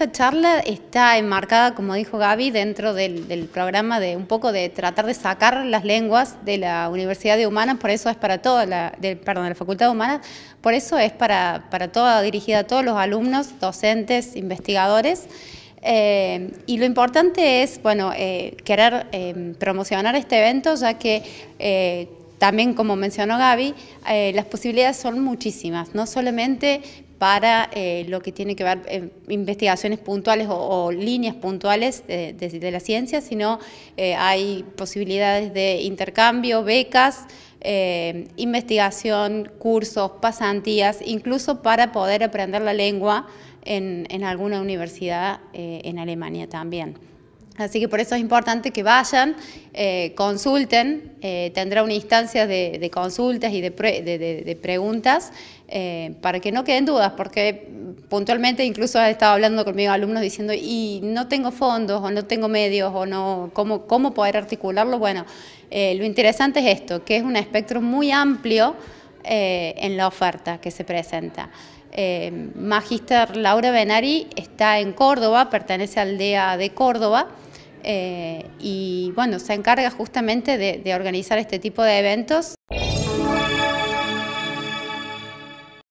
esta charla está enmarcada, como dijo Gaby, dentro del, programa de un poco de tratar de sacar las lenguas de la Universidad de Humanas, por eso es para toda la, perdón, la Facultad de Humanas, por eso es para, para toda, dirigida a todos los alumnos, docentes, investigadores. Eh, y lo importante es, bueno, eh, querer eh, promocionar este evento, ya que también, como mencionó Gaby, eh, las posibilidades son muchísimas, no solamente para eh, lo que tiene que ver eh, investigaciones puntuales o, líneas puntuales de, la ciencia, sino hay posibilidades de intercambio, becas, investigación, cursos, pasantías, incluso para poder aprender la lengua en alguna universidad en Alemania también. Así que por eso es importante que vayan, eh, consulten, eh, tendrá una instancia de, consultas y de, preguntas eh, para que no queden dudas, porque puntualmente incluso he estado hablando conmigo alumnos diciendo y no tengo fondos o no tengo medios o no, ¿cómo, cómo poder articularlo? Bueno, lo interesante es esto, que es un espectro muy amplio en la oferta que se presenta. Magister Laura Benari está en Córdoba, pertenece al DEA de Córdoba, eh, y bueno, se encarga justamente de organizar este tipo de eventos.